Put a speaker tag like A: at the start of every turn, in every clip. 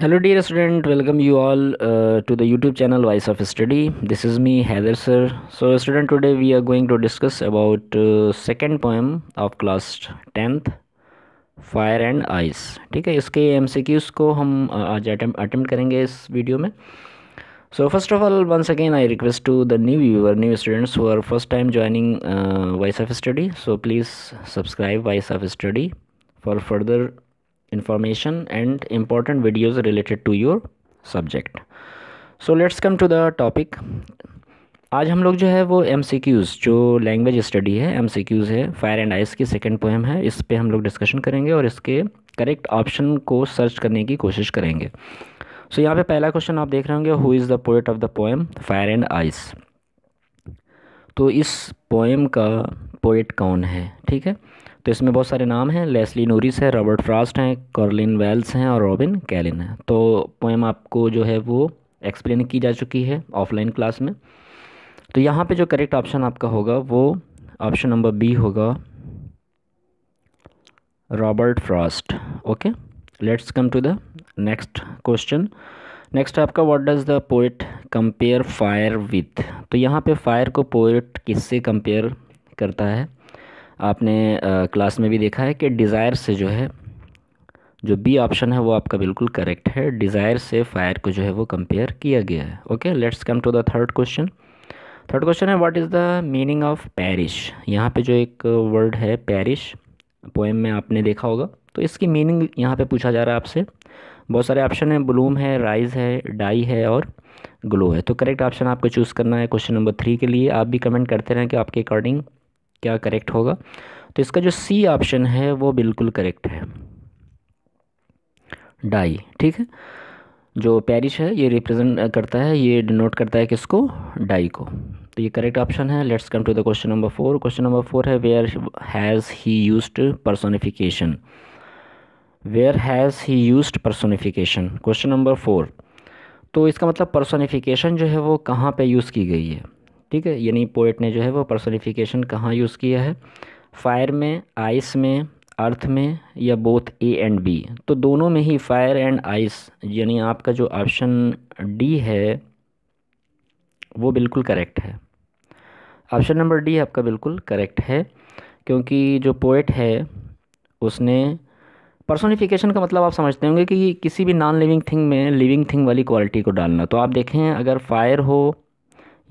A: hello dear student welcome you all uh, to the youtube channel Wise of study this is me heather sir so student today we are going to discuss about uh, second poem of class 10th fire and ice ठीक है इसके mcqs को हम आज attempt करेंगे इस video में so first of all once again i request to the new viewer new students who are first time joining Wise uh, of study so please subscribe Wise of study for further information and important videos related to your subject. So let's come to the topic आज हम लोग जो है वो M C Qs जो language study है M C Qs है fire and ice की सेकेंड पोएम है इस पर हम लोग डिस्कशन करेंगे और इसके करेक्ट ऑप्शन को सर्च करने की कोशिश करेंगे सो so, यहाँ पे पहला क्वेश्चन आप देख रहे होंगे who is the poet of the poem fire and ice तो इस पोएम का पोइट कौन है ठीक है तो इसमें बहुत सारे नाम हैं लेस्ली नूरिस है रॉबर्ट फ्रास्ट हैं कॉर्लिन वेल्स हैं और रॉबिन कैलिन हैं तो पोएम आपको जो है वो एक्सप्लेन की जा चुकी है ऑफलाइन क्लास में तो यहाँ पे जो करेक्ट ऑप्शन आपका होगा वो ऑप्शन नंबर बी होगा Robert Frost okay let's come to the next question next आपका what does the poet compare fire with तो यहाँ पे फायर को पोइट किससे कंपेयर करता है आपने क्लास में भी देखा है कि डिज़ायर से जो है जो बी ऑप्शन है वो आपका बिल्कुल करेक्ट है डिज़ायर से फायर को जो है वो कंपेयर किया गया है okay let's come to the third question third question है what is the meaning of perish यहाँ पे जो एक वर्ड है पैरिश पोएम में आपने देखा होगा तो इसकी मीनिंग यहाँ पे पूछा जा रहा है आपसे बहुत सारे ऑप्शन हैं ब्लूम है राइज है डाई है और ग्लो है तो करेक्ट ऑप्शन आपको चूज़ करना है क्वेश्चन नंबर थ्री के लिए आप भी कमेंट करते रहें कि आपके अकॉर्डिंग क्या करेक्ट होगा तो इसका जो सी ऑप्शन है वो बिल्कुल करेक्ट है डाई ठीक है जो पैरिश है ये रिप्रेजेंट करता है ये डिनोट करता है किसको डाई को तो ये करेक्ट ऑप्शन है let's come to the question number four question number four है where has he use personification where has he use personification question number four तो इसका मतलब पर्सोनिफिकेशन जो है वो कहाँ पे यूज़ की गई है ठीक है यानी पोइट ने जो है वो पर्सनिफिकेशन कहाँ यूज़ किया है फायर में आइस में अर्थ में या बोथ ए एंड बी तो दोनों में ही फायर एंड आइस यानी आपका जो ऑप्शन डी है वो बिल्कुल करेक्ट है ऑप्शन नंबर डी आपका बिल्कुल करेक्ट है क्योंकि जो पोइट है उसने पर्सोनिफिकेशन का मतलब आप समझते होंगे कि किसी भी नॉन लिविंग थिंग में लिविंग थिंग वाली क्वालिटी को डालना तो आप देखें अगर फायर हो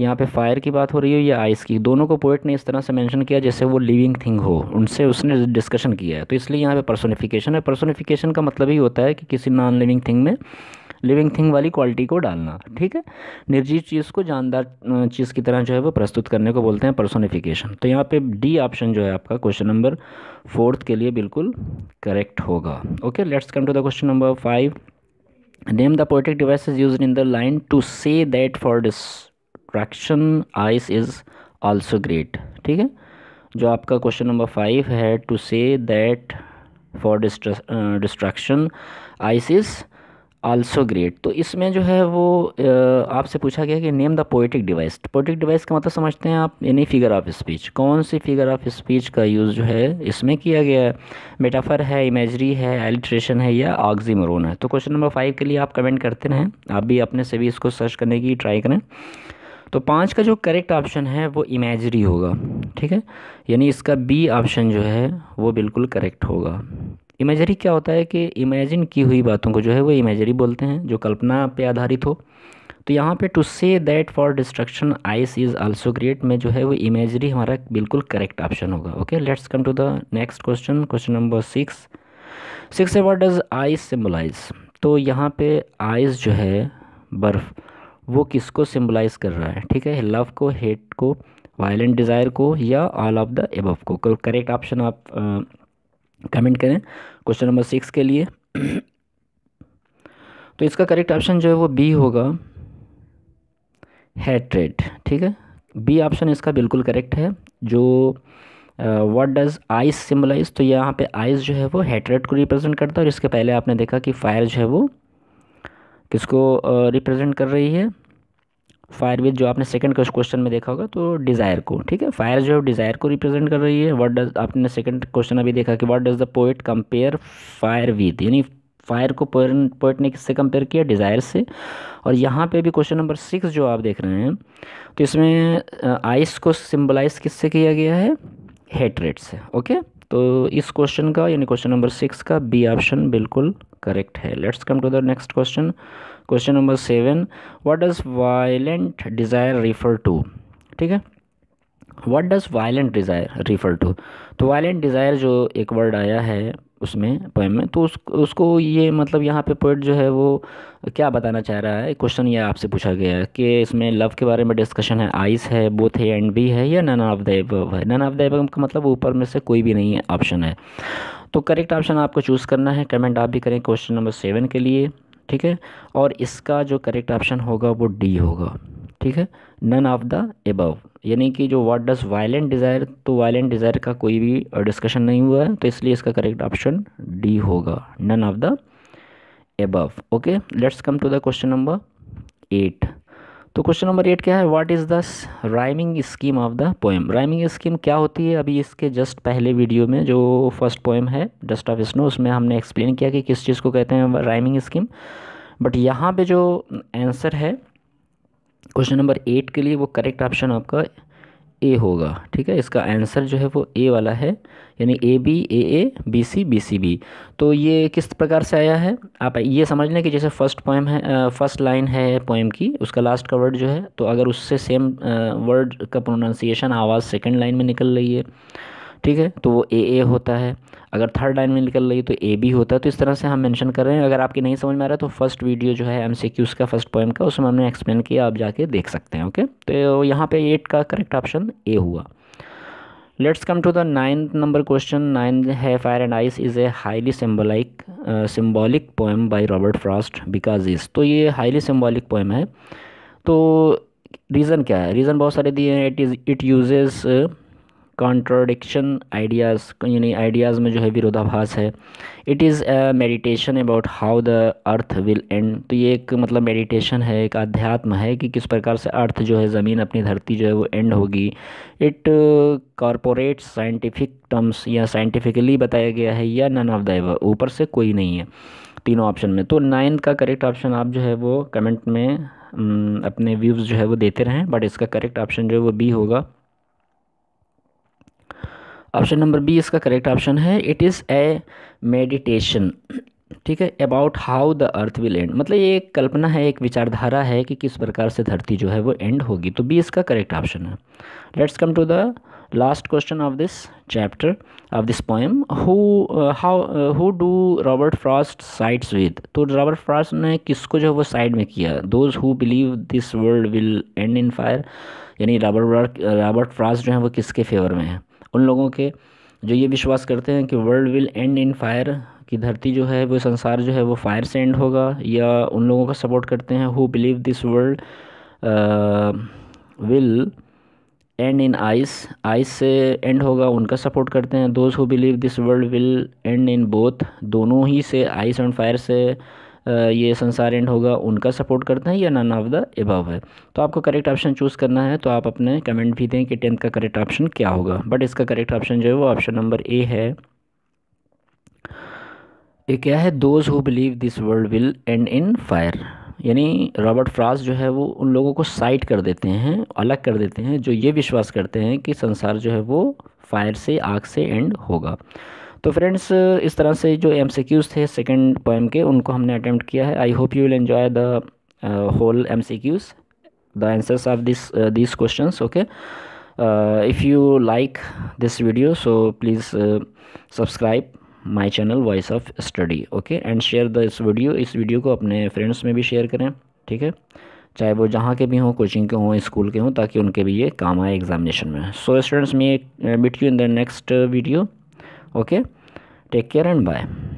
A: यहाँ पे फायर की बात हो रही हो या आइस की दोनों को पोइट ने इस तरह से मेंशन किया जैसे वो लिविंग थिंग हो उनसे उसने डिस्कशन किया है तो इसलिए यहाँ पे पर्सोनिफिकेशन है पर्सोनिफिकेशन का मतलब ही होता है कि किसी नॉन लिविंग थिंग में लिविंग थिंग वाली क्वालिटी को डालना ठीक है निर्जीव चीज़ को जानदार चीज़ की तरह जो है वो प्रस्तुत करने को बोलते हैं पर्सोनिफिकेशन तो यहाँ पे डी ऑप्शन जो है आपका क्वेश्चन नंबर फोर्थ के लिए बिल्कुल करेक्ट होगा okay let's come to the question number five name the poetic device use in the line to say that for destruction ice is also great ठीक है जो आपका क्वेश्चन नंबर फाइव है to say that for destruction ice is also great तो इसमें जो है वो uh, आपसे पूछा गया कि name the poetic device poetic device का मतलब समझते हैं आप यानी फिगर ऑफ स्पीच कौन सी फिगर ऑफ स्पीच का यूज़ जो है इसमें किया गया है मेटाफर है इमेजरी है एलिट्रेशन है या ऑक्जीमरोन है तो क्वेश्चन नंबर फाइव के लिए आप कमेंट करते रहें आप भी अपने से भी इसको सर्च करने की ट्राई करें तो पाँच का जो करेक्ट ऑप्शन है वो इमेजरी होगा ठीक है यानी इसका बी ऑप्शन जो है वो बिल्कुल करेक्ट होगा इमेजरी क्या होता है कि इमेजिन की हुई बातों को जो है वो इमेजरी बोलते हैं जो कल्पना पे आधारित हो तो यहाँ पे to say that for destruction ice is also create में जो है वो इमेजरी हमारा बिल्कुल करेक्ट ऑप्शन होगा okay let's come to the next question question number six six से इज़ डज आइस सिम्बलाइज तो यहाँ पे आइस जो है बर्फ़ वो किसको सिम्बलाइज़ कर रहा है ठीक है लव को हेट को वायलेंट डिज़ायर को या ऑल ऑफ द एबव को करेक्ट ऑप्शन आप कमेंट करें क्वेश्चन नंबर सिक्स के लिए तो इसका करेक्ट ऑप्शन जो है वो बी होगा हेट्रेड ठीक है बी ऑप्शन इसका बिल्कुल करेक्ट है जो व्हाट डज़ आइस सिम्बलाइज तो यहाँ पे आइस जो है वो हेटरेट को रिप्रेजेंट करता है और इसके पहले आपने देखा कि फायर जो है वो किसको रिप्रेजेंट uh, कर रही है फायर विद जो आपने सेकंड क्वेश्चन में देखा होगा तो डिज़ायर को ठीक है फायर जो है डिज़ायर को रिप्रेजेंट कर रही है व्हाट डज आपने सेकंड क्वेश्चन अभी देखा कि what does the poet compare fire with यानी फायर को पोइट ने किससे कंपेयर किया डिज़ायर से और यहाँ पे भी क्वेश्चन नंबर सिक्स जो आप देख रहे हैं तो इसमें आइस को सिम्बलाइज किससे किया गया है हेटरेट से ओके तो इस क्वेश्चन का यानी क्वेश्चन नंबर सिक्स का बी ऑप्शन बिल्कुल करेक्ट है let's come to the next question question number seven what does violent desire refer to ठीक है what does violent desire refer to तो वायलेंट डिज़ायर जो एक वर्ड आया है उसमें पोएम में तो उस, उसको ये मतलब यहाँ पे पोइट जो है वो क्या बताना चाह रहा है क्वेश्चन ये आपसे पूछा गया है कि इसमें लव के बारे में डिस्कशन है आइस है बोथ है एंड बी है या नन ऑफ द एबव है नन ऑफ द एबव का मतलब ऊपर में से कोई भी नहीं है ऑप्शन है तो करेक्ट ऑप्शन आपको चूज़ करना है कमेंट आप भी करें क्वेश्चन नंबर सेवन के लिए ठीक है और इसका जो करेक्ट ऑप्शन होगा वो डी होगा ठीक है नन ऑफ द एबव यानी कि जो व्हाट डज वायलेंट डिज़ायर तो वायलेंट डिज़ायर का कोई भी डिस्कशन नहीं हुआ है तो इसलिए इसका करेक्ट ऑप्शन डी होगा none of the above okay let's come to the question number eight तो क्वेश्चन नंबर एट क्या है what is the rhyming scheme of the poem rhyming scheme क्या होती है अभी इसके जस्ट पहले वीडियो में जो फर्स्ट पोएम है डस्ट ऑफ स्नो उसमें हमने एक्सप्लेन किया कि किस चीज़ को कहते हैं राइमिंग स्कीम बट यहाँ पे जो आंसर है क्वेश्चन नंबर एट के लिए वो करेक्ट ऑप्शन आपका ए होगा ठीक है इसका आंसर जो है वो ए वाला है यानी A B A A B C B C B तो ये किस प्रकार से आया है आप ये समझ लें कि जैसे फर्स्ट पोएम है फर्स्ट लाइन है पोएम की उसका लास्ट का वर्ड जो है तो अगर उससे सेम वर्ड का प्रोनाउंसिएशन आवाज़ सेकंड लाइन में निकल रही है ठीक है तो वो ए ए होता है अगर थर्ड लाइन में निकल रही तो ए बी होता है तो इस तरह से हम मेंशन कर रहे हैं अगर आपकी नहीं समझ में आ रहा है तो फर्स्ट वीडियो जो है एम सी क्यूज़ का फर्स्ट पॉइंट का उसमें हमने एक्सप्लेन किया आप जाके देख सकते हैं ओके तो यहाँ पे एट का करेक्ट ऑप्शन ए हुआ let's come to the ninth number question nine है fire and ice is a highly symbolic symbolic poem by Robert Frost because इस तो ये हाईली सिम्बॉलिक पोएम है तो रीज़न क्या है रीज़न बहुत सारे दिए हैं it is it uses contradiction ideas यानी आइडियाज़ में जो है विरोधाभास है it is meditation about how the earth will end तो ये एक मतलब मेडिटेशन है एक अध्यात्म है कि किस प्रकार से अर्थ जो है ज़मीन अपनी धरती जो है वो एंड होगी इट कॉरपोरेट साइंटिफिक टर्म्स या साइंटिफिकली बताया गया है या नन ऑफ द ऊपर से कोई नहीं है तीनों ऑप्शन में तो नाइन्थ का करेक्ट ऑप्शन आप जो है वो कमेंट में अपने व्यूज़ जो है वो देते रहें बट इसका करेक्ट ऑप्शन जो है वो बी होगा ऑप्शन नंबर बी इसका करेक्ट ऑप्शन है इट इज़ ए मेडिटेशन ठीक है about how the earth will end मतलब ये एक कल्पना है एक विचारधारा है कि किस प्रकार से धरती जो है वो एंड होगी तो बी इसका करेक्ट ऑप्शन है let's come to the last question of this chapter of this poem who how who do Robert Frost sides with तो रॉबर्ट फ्रॉस्ट ने किसको जो है वो साइड में किया those who believe this world will end in fire यानी Robert Robert Frost जो है वो किसके फेवर में है उन लोगों के जो ये विश्वास करते हैं कि world will end in fire कि धरती जो है वो संसार जो है वो फायर से एंड होगा या उन लोगों का सपोर्ट करते हैं who believe this world will end in ice ice से एंड होगा उनका सपोर्ट करते हैं those who believe this world will end in both दोनों ही से आइस एंड फायर से ये संसार एंड होगा उनका सपोर्ट करते हैं या नन ऑफ द एबव है तो आपको करेक्ट ऑप्शन चूज़ करना है तो आप अपने कमेंट भी दें कि टेंथ का करेक्ट ऑप्शन क्या होगा बट इसका करेक्ट ऑप्शन जो है वो ऑप्शन नंबर ए है ये क्या है those who believe this world will end in fire यानी रॉबर्ट फ्रास जो है वो उन लोगों को साइड कर देते हैं अलग कर देते हैं जो ये विश्वास करते हैं कि संसार जो है वो फायर से आग से एंड होगा तो फ्रेंड्स इस तरह से जो एम सी क्यूज थे सेकेंड पोएम के उनको हमने अटैम्प्ट किया है I hope you will enjoy the whole M C Qs the answers of this this question okay if you like this video so please subscribe my channel Voice of Study okay and share the इस video इस video को अपने friends में भी share करें ठीक है चाहे वो जहाँ के भी हों कोचिंग के हों स्कूल के हों ताकि उनके भी ये काम आए एग्जामिनेशन में सो students me meet you in the next video okay take care and bye